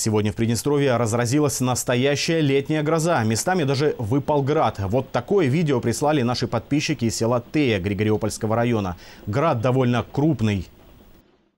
Сегодня в Приднестровье разразилась настоящая летняя гроза. Местами даже выпал град. Вот такое видео прислали наши подписчики из села Тея Григориопольского района. Град довольно крупный